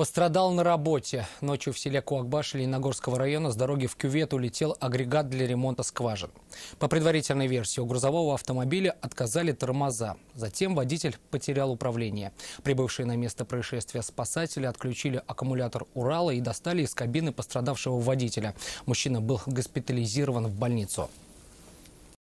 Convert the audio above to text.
Пострадал на работе. Ночью в селе Куакбаш Нагорского района с дороги в кювет улетел агрегат для ремонта скважин. По предварительной версии, у грузового автомобиля отказали тормоза. Затем водитель потерял управление. Прибывшие на место происшествия спасатели отключили аккумулятор «Урала» и достали из кабины пострадавшего водителя. Мужчина был госпитализирован в больницу.